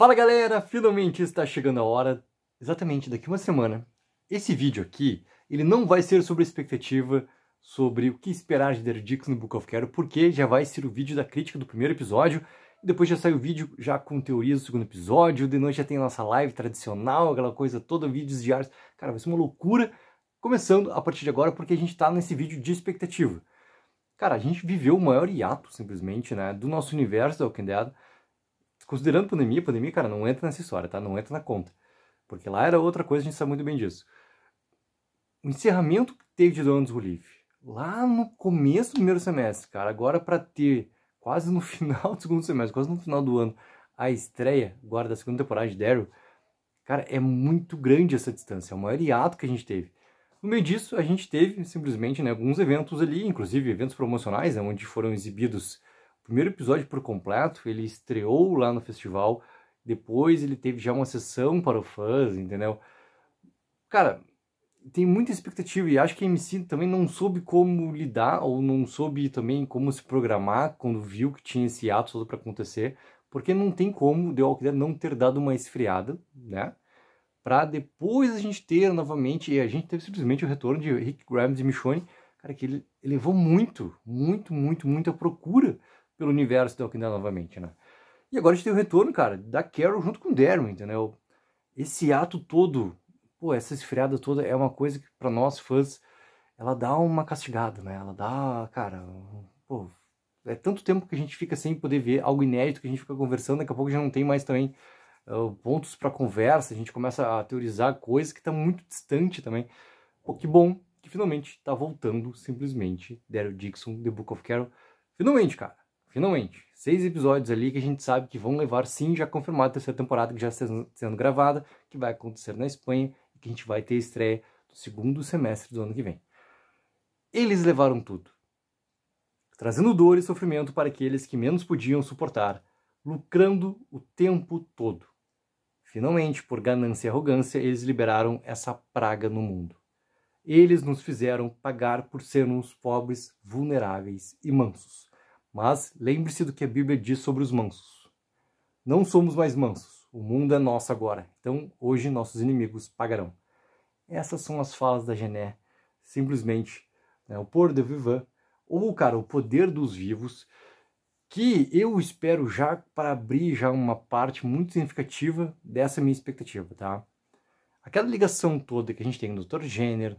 Fala galera, finalmente está chegando a hora, exatamente daqui uma semana. Esse vídeo aqui, ele não vai ser sobre expectativa, sobre o que esperar de Daredix no Book of Care, porque já vai ser o vídeo da crítica do primeiro episódio, e depois já sai o vídeo já com teorias do segundo episódio, de noite já tem a nossa live tradicional, aquela coisa toda, vídeos diários. Cara, vai ser uma loucura começando a partir de agora, porque a gente está nesse vídeo de expectativa. Cara, a gente viveu o maior hiato, simplesmente, né, do nosso universo da Walking Dead, Considerando pandemia, pandemia, cara, não entra nessa história, tá? Não entra na conta. Porque lá era outra coisa, a gente sabe muito bem disso. O encerramento que teve de Donos Relief, lá no começo do primeiro semestre, cara, agora para ter quase no final do segundo semestre, quase no final do ano, a estreia agora da segunda temporada de Daryl, cara, é muito grande essa distância, é o maior hiato que a gente teve. No meio disso, a gente teve simplesmente né, alguns eventos ali, inclusive eventos promocionais, né, onde foram exibidos primeiro episódio por completo, ele estreou lá no festival, depois ele teve já uma sessão para os fãs, entendeu? Cara, tem muita expectativa e acho que a MC também não soube como lidar ou não soube também como se programar quando viu que tinha esse ato todo para acontecer, porque não tem como The Walking Dead não ter dado uma esfriada, né? Para depois a gente ter novamente, e a gente teve simplesmente o retorno de Rick Grimes e Michonne, cara, que ele elevou muito, muito, muito, muito a procura pelo universo da então, Okinawa é novamente, né? E agora a gente tem o retorno, cara, da Carol junto com o Darren, entendeu? Esse ato todo, pô, essa esfriada toda é uma coisa que para nós fãs ela dá uma castigada, né? Ela dá, cara, pô, é tanto tempo que a gente fica sem poder ver algo inédito que a gente fica conversando, daqui a pouco já não tem mais também uh, pontos para conversa, a gente começa a teorizar coisas que tá muito distante também. Pô, que bom que finalmente tá voltando simplesmente Daryl Dixon, The Book of Carol. Finalmente, cara finalmente. Seis episódios ali que a gente sabe que vão levar, sim, já confirmado a terceira temporada que já está sendo gravada, que vai acontecer na Espanha e que a gente vai ter estreia no segundo semestre do ano que vem. Eles levaram tudo, trazendo dor e sofrimento para aqueles que menos podiam suportar, lucrando o tempo todo. Finalmente, por ganância e arrogância, eles liberaram essa praga no mundo. Eles nos fizeram pagar por sermos pobres, vulneráveis e mansos mas lembre-se do que a Bíblia diz sobre os mansos. Não somos mais mansos, o mundo é nosso agora, então hoje nossos inimigos pagarão. Essas são as falas da Gené, simplesmente né, o pôr de vivant, ou cara, o poder dos vivos, que eu espero já para abrir já uma parte muito significativa dessa minha expectativa, tá? Aquela ligação toda que a gente tem no Dr. Jenner,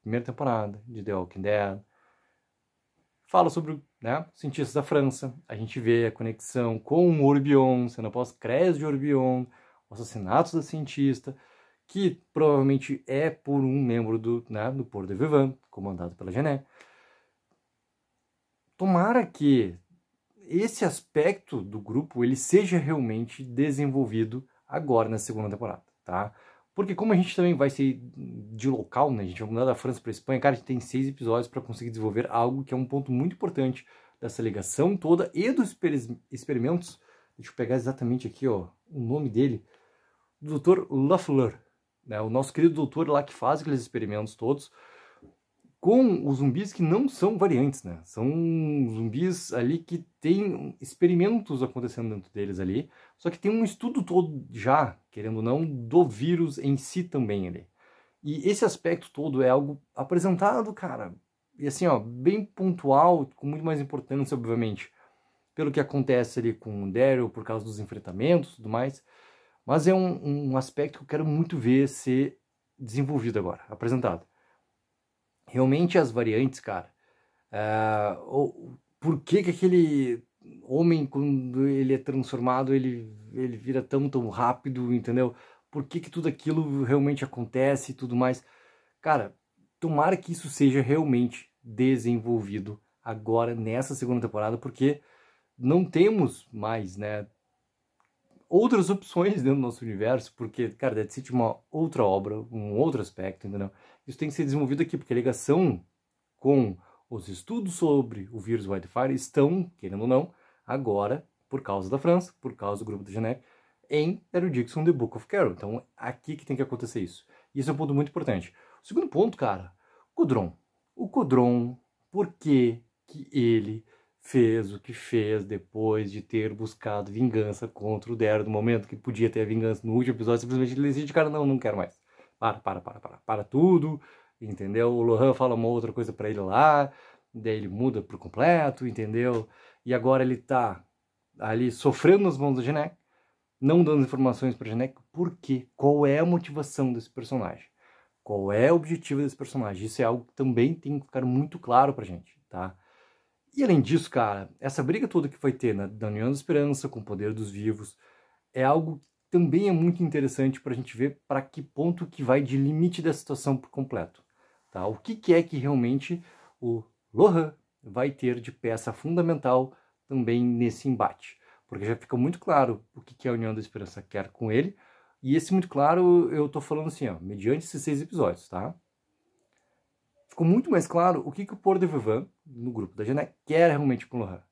primeira temporada de The Walking Dead, fala sobre né, cientistas da França. A gente vê a conexão com Orbion, cena pós-crédito de Orbion, o assassinato da cientista, que provavelmente é por um membro do, né, do Pôr de Vivant, comandado pela Gené. Tomara que esse aspecto do grupo ele seja realmente desenvolvido agora na segunda temporada, tá? Porque como a gente também vai ser de local, né? A gente vai mudar da França para a Espanha, cara, a gente tem seis episódios para conseguir desenvolver algo que é um ponto muito importante dessa ligação toda e dos experimentos. Deixa eu pegar exatamente aqui, ó, o nome dele, do Dr. Lafleur, né? O nosso querido doutor lá que faz aqueles experimentos todos com os zumbis que não são variantes, né? São zumbis ali que tem experimentos acontecendo dentro deles ali, só que tem um estudo todo já, querendo ou não, do vírus em si também ali. E esse aspecto todo é algo apresentado, cara, e assim, ó, bem pontual, com muito mais importância, obviamente, pelo que acontece ali com o Daryl, por causa dos enfrentamentos e tudo mais, mas é um, um aspecto que eu quero muito ver ser desenvolvido agora, apresentado realmente as variantes, cara. Ah, ou por que que aquele homem, quando ele é transformado, ele, ele vira tão, tão rápido, entendeu? Por que que tudo aquilo realmente acontece e tudo mais? Cara, tomara que isso seja realmente desenvolvido agora nessa segunda temporada, porque não temos mais, né, outras opções dentro do nosso universo, porque, cara, Dead City é uma outra obra, um outro aspecto, entendeu? Isso tem que ser desenvolvido aqui, porque a ligação com os estudos sobre o vírus Wildfire estão, querendo ou não, agora, por causa da França, por causa do grupo da Geneve, em Daryl Dixon The Book of Carol. Então, é aqui que tem que acontecer isso. Isso é um ponto muito importante. O segundo ponto, cara, Codron. O Codron, por que que ele fez o que fez depois de ter buscado vingança contra o Dero no momento que podia ter a vingança no último episódio, simplesmente ele decide, cara, não, não quero mais. Para, para, para, para, para tudo, entendeu? O Lohan fala uma outra coisa para ele lá, daí ele muda por completo, entendeu? E agora ele tá ali sofrendo nas mãos do Genek não dando informações para Genek por quê? Qual é a motivação desse personagem? Qual é o objetivo desse personagem? Isso é algo que também tem que ficar muito claro pra gente, tá? E além disso, cara, essa briga toda que vai ter na, né, na União da Esperança com o poder dos vivos é algo que também é muito interessante para a gente ver para que ponto que vai de limite da situação por completo. Tá? O que, que é que realmente o Lohan vai ter de peça fundamental também nesse embate. Porque já fica muito claro o que, que a União da Esperança quer com ele. E esse muito claro eu estou falando assim, ó, mediante esses seis episódios, tá? ficou muito mais claro o que, que o Por de Vivan, no grupo da Janet, quer realmente com o Lohan.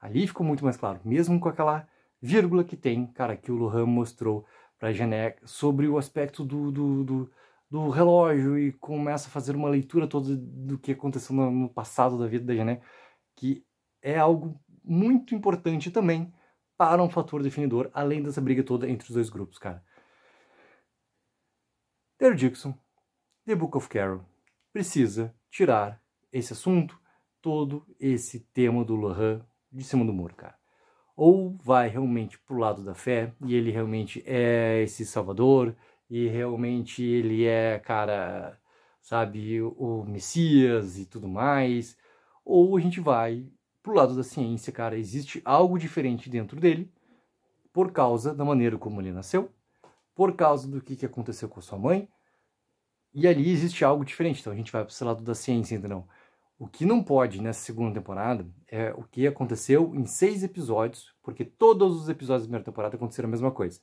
Ali ficou muito mais claro, mesmo com aquela vírgula que tem, cara, que o Lohan mostrou para a sobre o aspecto do, do, do, do, relógio e começa a fazer uma leitura toda do que aconteceu no, no passado da vida da Janet, que é algo muito importante também para um fator definidor, além dessa briga toda entre os dois grupos, cara. Ter Dixon, The Book of Carol, precisa tirar esse assunto, todo esse tema do Lohan de cima do muro, cara. Ou vai realmente pro lado da fé e ele realmente é esse salvador e realmente ele é, cara, sabe, o Messias e tudo mais, ou a gente vai pro lado da ciência, cara, existe algo diferente dentro dele por causa da maneira como ele nasceu, por causa do que, que aconteceu com sua mãe, e ali existe algo diferente, então a gente vai para esse lado da ciência, entendeu? O que não pode nessa segunda temporada é o que aconteceu em seis episódios, porque todos os episódios da primeira temporada aconteceram a mesma coisa.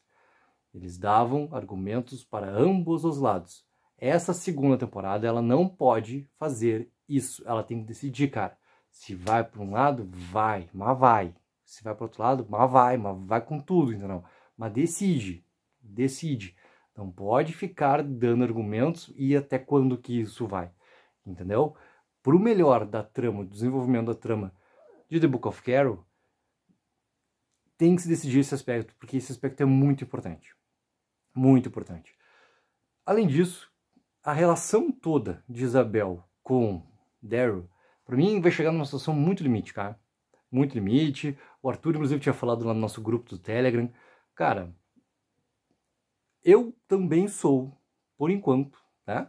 Eles davam argumentos para ambos os lados. Essa segunda temporada ela não pode fazer isso. Ela tem que decidir, cara. Se vai para um lado, vai, mas vai. Se vai para outro lado, mas vai, mas vai com tudo, entendeu? Mas decide, decide. Não pode ficar dando argumentos e até quando que isso vai, entendeu? Para o melhor da trama, do desenvolvimento da trama de The Book of Carol, tem que se decidir esse aspecto, porque esse aspecto é muito importante. Muito importante. Além disso, a relação toda de Isabel com Daryl, para mim, vai chegar numa situação muito limite, cara. Muito limite. O Arthur, inclusive, tinha falado lá no nosso grupo do Telegram. Cara, eu também sou, por enquanto, né?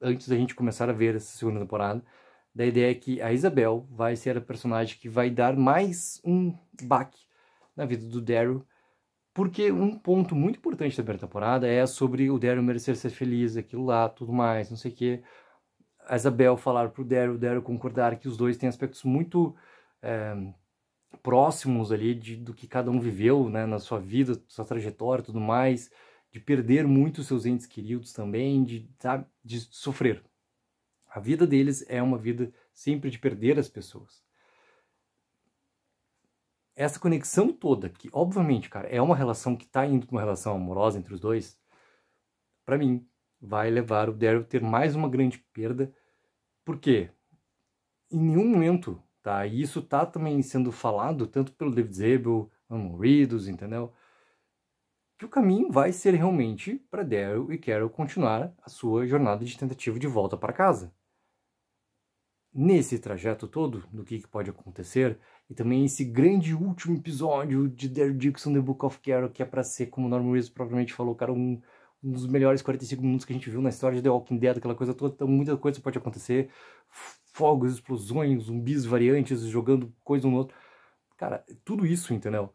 Antes da gente começar a ver essa segunda temporada, da ideia que a Isabel vai ser a personagem que vai dar mais um baque na vida do Daryl, porque um ponto muito importante da primeira temporada é sobre o Daryl merecer ser feliz, aquilo lá, tudo mais, não sei o quê. A Isabel falar pro Daryl, o Daryl concordar que os dois têm aspectos muito é, próximos ali de, do que cada um viveu, né, na sua vida, sua trajetória, tudo mais de perder muito seus entes queridos também, de, sabe, de sofrer. A vida deles é uma vida sempre de perder as pessoas. Essa conexão toda, que obviamente, cara, é uma relação que está indo para uma relação amorosa entre os dois, para mim, vai levar o Daryl a ter mais uma grande perda, porque em nenhum momento, tá? E isso tá também sendo falado tanto pelo David Zabel, Amon Ridos, entendeu? que o caminho vai ser realmente para Daryl e Carol continuar a sua jornada de tentativa de volta para casa. Nesse trajeto todo, do que, que pode acontecer, e também esse grande último episódio de Daryl Dixon The Book of Carol, que é para ser, como Norman Reedus propriamente falou, cara, um, um dos melhores 45 minutos que a gente viu na história de The Walking Dead, aquela coisa toda, então muita coisa pode acontecer, fogos, explosões, zumbis variantes jogando coisa um no outro. Cara, tudo isso, entendeu?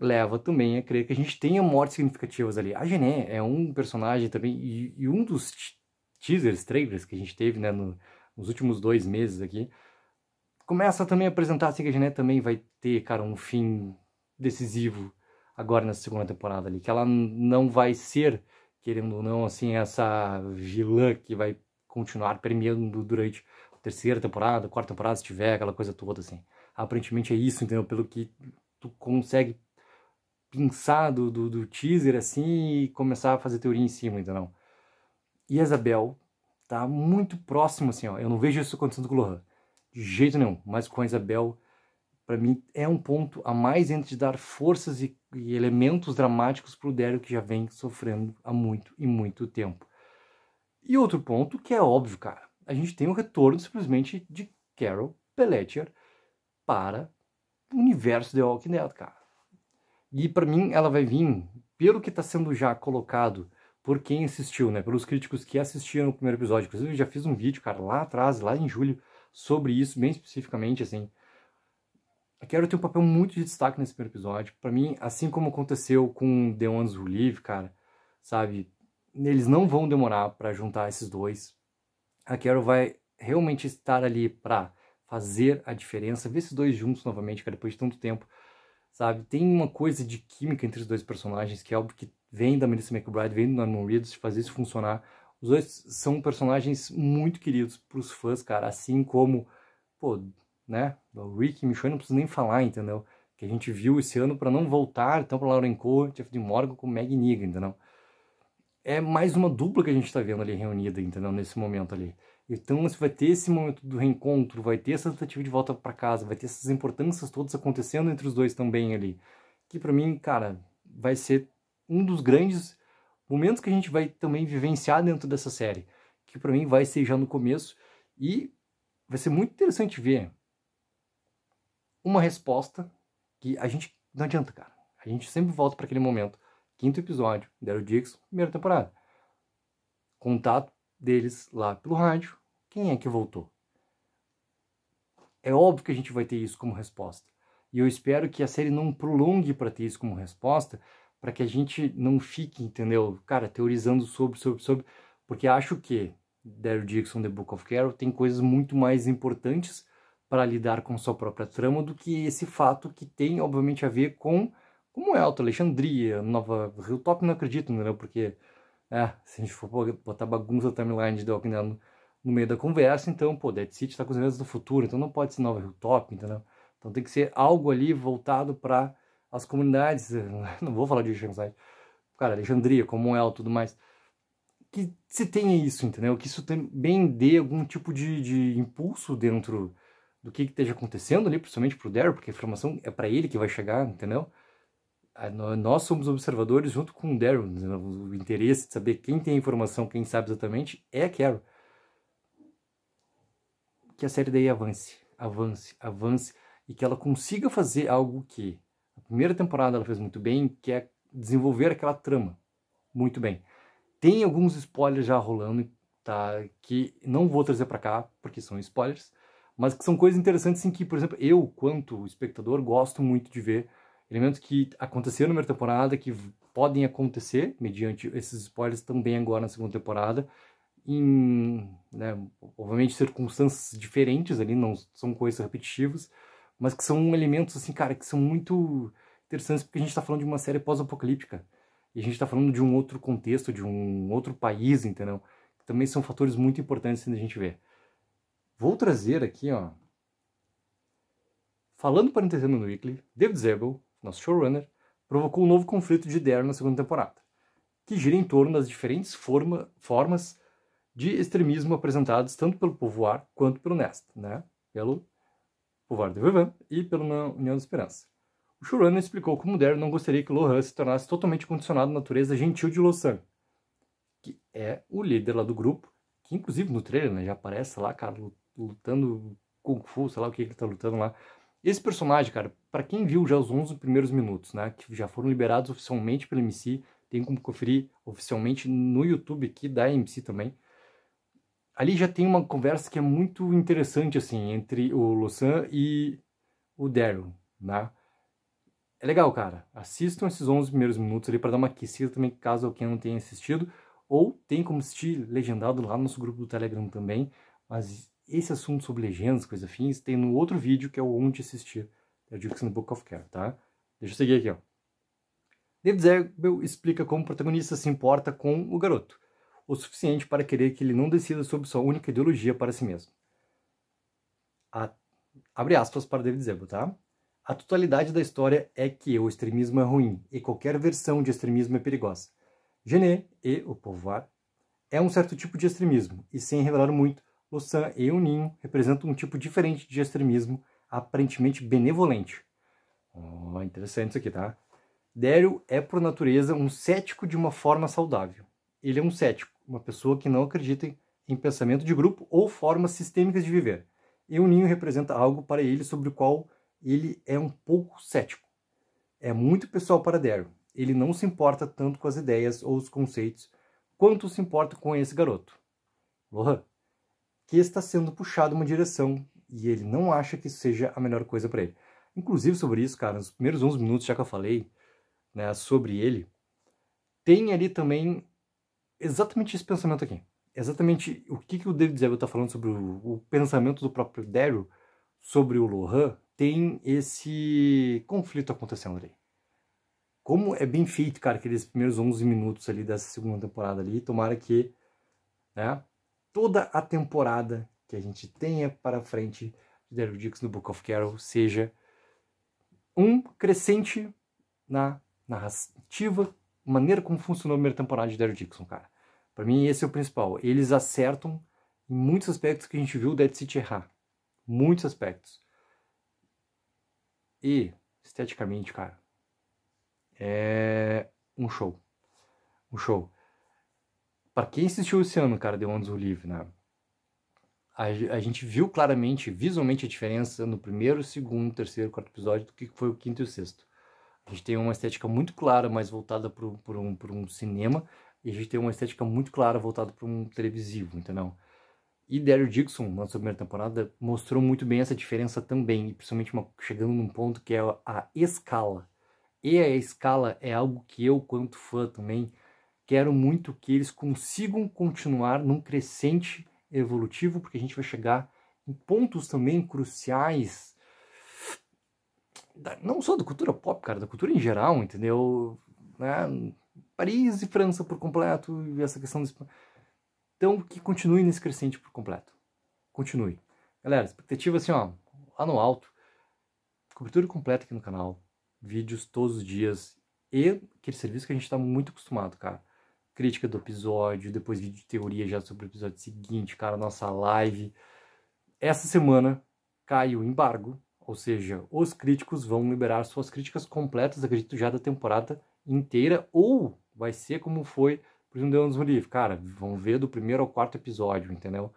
leva também a crer que a gente tenha mortes significativas ali. A Gené é um personagem também, e, e um dos teasers, trailers que a gente teve né, no, nos últimos dois meses aqui, começa também a apresentar assim, que a Gené também vai ter, cara, um fim decisivo agora nessa segunda temporada ali, que ela não vai ser, querendo ou não, assim, essa vilã que vai continuar permeando durante a terceira temporada, a quarta temporada, se tiver, aquela coisa toda, assim. Aparentemente é isso, entendeu? Pelo que tu consegue pinçar do, do, teaser assim e começar a fazer teoria em cima, ainda não E a Isabel tá muito próximo assim, ó. Eu não vejo isso acontecendo com o Lohan, de jeito nenhum, mas com a Isabel para mim é um ponto a mais entre dar forças e, e elementos dramáticos para o que já vem sofrendo há muito e muito tempo. E outro ponto que é óbvio, cara, a gente tem o um retorno simplesmente de Carol Pelletier para o universo de Walking Dead, cara. E para mim ela vai vir pelo que está sendo já colocado por quem assistiu, né? Pelos críticos que assistiram o primeiro episódio. Inclusive, eu já fiz um vídeo, cara, lá atrás, lá em julho, sobre isso, bem especificamente, assim. A Carol tem um papel muito de destaque nesse primeiro episódio. Para mim, assim como aconteceu com The Ones Who Live, cara, sabe? Eles não vão demorar para juntar esses dois. A Carol vai realmente estar ali para fazer a diferença. Ver esses dois juntos novamente, cara, depois de tanto tempo sabe? Tem uma coisa de química entre os dois personagens, que é algo que vem da Melissa McBride, vem do Norman Reedus, de fazer isso funcionar. Os dois são personagens muito queridos pros fãs, cara, assim como, pô, né, o Rick e Michonne não preciso nem falar, entendeu? Que a gente viu esse ano para não voltar, então, pra Lauren Cole, Jeff de Morgan com Meg Nigga, entendeu? É mais uma dupla que a gente tá vendo ali reunida, entendeu? Nesse momento ali. Então você vai ter esse momento do reencontro, vai ter essa tentativa de volta para casa, vai ter essas importâncias todas acontecendo entre os dois também ali. Que para mim, cara, vai ser um dos grandes momentos que a gente vai também vivenciar dentro dessa série. Que para mim vai ser já no começo e vai ser muito interessante ver uma resposta que a gente não adianta, cara. A gente sempre volta para aquele momento. Quinto episódio, Daryl Dixon, primeira temporada. Contato deles lá pelo rádio, quem é que voltou? É óbvio que a gente vai ter isso como resposta. E eu espero que a série não prolongue para ter isso como resposta, para que a gente não fique, entendeu? Cara, teorizando sobre, sobre, sobre, porque acho que Daryl Dixon The Book of Carol tem coisas muito mais importantes para lidar com sua própria trama do que esse fato que tem, obviamente, a ver com como é Alto Alexandria, Nova Top, não acredito, entendeu? Porque, é, se a gente for botar bagunça timeline de Walking Dead no meio da conversa, então, pô, Dead City está com os medos do futuro, então não pode ser Nova Hilltop, entendeu? Então tem que ser algo ali voltado para as comunidades, não vou falar de Shanghai, cara, Alexandria, e tudo mais, que se tenha isso, entendeu? Que isso também dê algum tipo de, de impulso dentro do que, que esteja acontecendo ali, principalmente para o Daryl, porque a informação é para ele que vai chegar, entendeu? É, nós somos observadores junto com o Daryl, né? o interesse de saber quem tem a informação, quem sabe exatamente, é a Carol que a série daí avance, avance, avance e que ela consiga fazer algo que a primeira temporada ela fez muito bem, que é desenvolver aquela trama muito bem. Tem alguns spoilers já rolando, tá? Que não vou trazer para cá porque são spoilers, mas que são coisas interessantes em assim, que, por exemplo, eu, quanto espectador, gosto muito de ver elementos que aconteceram na primeira temporada, que podem acontecer mediante esses spoilers também agora na segunda temporada em, né, obviamente, circunstâncias diferentes ali, não são coisas repetitivas, mas que são elementos, assim, cara, que são muito interessantes porque a gente está falando de uma série pós-apocalíptica e a gente está falando de um outro contexto, de um outro país, entendeu? Que também são fatores muito importantes a gente ver. Vou trazer aqui, ó, falando para o Entertainment Weekly, David Zebel, nosso showrunner, provocou um novo conflito de ideia na segunda temporada, que gira em torno das diferentes forma, formas de extremismo apresentados tanto pelo Povoar quanto pelo Nest, né? pelo Povoar de Vivan e pela União da Esperança. O showrunner explicou que o não gostaria que Lohan se tornasse totalmente condicionado à natureza gentil de Lohan, que é o líder lá do grupo, que inclusive no trailer né, já aparece lá, cara, lutando Kung Fu, sei lá o que ele tá lutando lá. Esse personagem, cara, para quem viu já os 11 primeiros minutos, né, que já foram liberados oficialmente pelo MC, tem como conferir oficialmente no YouTube aqui da MC também ali já tem uma conversa que é muito interessante, assim, entre o Losan e o Daryl, né? É legal, cara. Assistam esses 11 primeiros minutos ali para dar uma aquecida também, caso alguém não tenha assistido. Ou tem como assistir legendado lá no nosso grupo do Telegram também. Mas esse assunto sobre legendas, coisa fins, tem no outro vídeo que é o Onde Assistir. É Dicas no Book of Care, tá? Deixa eu seguir aqui, ó. David Zebel explica como o protagonista se importa com o garoto o suficiente para querer que ele não decida sobre sua única ideologia para si mesmo. A, abre aspas para David Zebo, tá? A totalidade da história é que o extremismo é ruim e qualquer versão de extremismo é perigosa. Genet e o Povoar é um certo tipo de extremismo, e sem revelar muito, Lussan e o Ninho representam um tipo diferente de extremismo aparentemente benevolente. Oh, interessante isso aqui, tá? Daryl é por natureza um cético de uma forma saudável. Ele é um cético, uma pessoa que não acredita em pensamento de grupo ou formas sistêmicas de viver. E o ninho representa algo para ele sobre o qual ele é um pouco cético. É muito pessoal para Darryl. Ele não se importa tanto com as ideias ou os conceitos quanto se importa com esse garoto, Lohan, que está sendo puxado uma direção e ele não acha que isso seja a melhor coisa para ele. Inclusive sobre isso, cara, nos primeiros 11 minutos já que eu falei, né, sobre ele, tem ali também exatamente esse pensamento aqui. Exatamente o que, que o David Zebel está falando sobre o, o, pensamento do próprio Daryl sobre o Lohan, tem esse conflito acontecendo ali. Como é bem feito, cara, aqueles primeiros 11 minutos ali dessa segunda temporada ali, tomara que né, toda a temporada que a gente tenha para frente de Daryl Dix no Book of Carol seja um crescente na narrativa maneira como funcionou a primeira temporada de Daryl Dixon, cara. Para mim, esse é o principal. Eles acertam em muitos aspectos que a gente viu o Dead City errar. Muitos aspectos. E, esteticamente, cara, é um show. Um show. Para quem assistiu esse ano, cara, The Ones Who Live, né? A, a, gente viu claramente, visualmente, a diferença no primeiro, segundo, terceiro, quarto episódio do que foi o quinto e o sexto. A gente tem uma estética muito clara, mais voltada para um, um cinema, e a gente tem uma estética muito clara voltada para um televisivo, entendeu? E Daryl Dixon, na sua primeira temporada, mostrou muito bem essa diferença também, e principalmente uma, chegando num ponto que é a escala. E a escala é algo que eu, quanto fã também, quero muito que eles consigam continuar num crescente evolutivo, porque a gente vai chegar em pontos também cruciais da, não só da cultura pop, cara, da cultura em geral, entendeu? Né? Paris e França por completo, e essa questão do... Então, que continue nesse crescente por completo. Continue. Galera, expectativa assim, ó, lá no alto. Cobertura completa aqui no canal. Vídeos todos os dias. E aquele serviço que a gente tá muito acostumado, cara. Crítica do episódio, depois vídeo de teoria já sobre o episódio seguinte, cara, nossa live. Essa semana cai o embargo ou seja, os críticos vão liberar suas críticas completas, acredito, já da temporada inteira, ou vai ser como foi por de Anos no Livro. Cara, vão ver do primeiro ao quarto episódio, entendeu?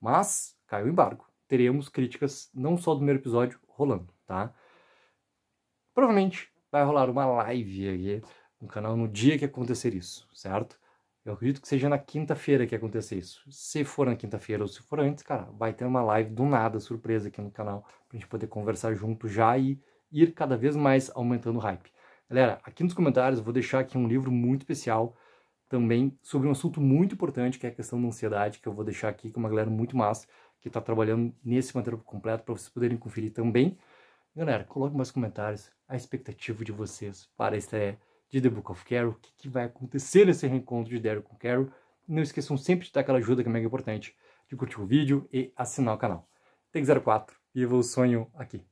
Mas caiu o embargo. Teremos críticas não só do primeiro episódio rolando, tá? Provavelmente vai rolar uma live aqui no canal no dia que acontecer isso, certo? Eu acredito que seja na quinta-feira que aconteça isso. Se for na quinta-feira ou se for antes, cara, vai ter uma live do nada, surpresa aqui no canal, pra gente poder conversar junto já e ir cada vez mais aumentando o hype. Galera, aqui nos comentários eu vou deixar aqui um livro muito especial também sobre um assunto muito importante, que é a questão da ansiedade, que eu vou deixar aqui com uma galera muito massa, que está trabalhando nesse material completo, para vocês poderem conferir também. Galera, coloque mais comentários a expectativa de vocês para a estreia de The Book of Carol, o que, que, vai acontecer nesse reencontro de Daryl com Carol. Não esqueçam sempre de dar aquela ajuda que é mega importante, de curtir o vídeo e assinar o canal. Tem 04, viva o sonho aqui!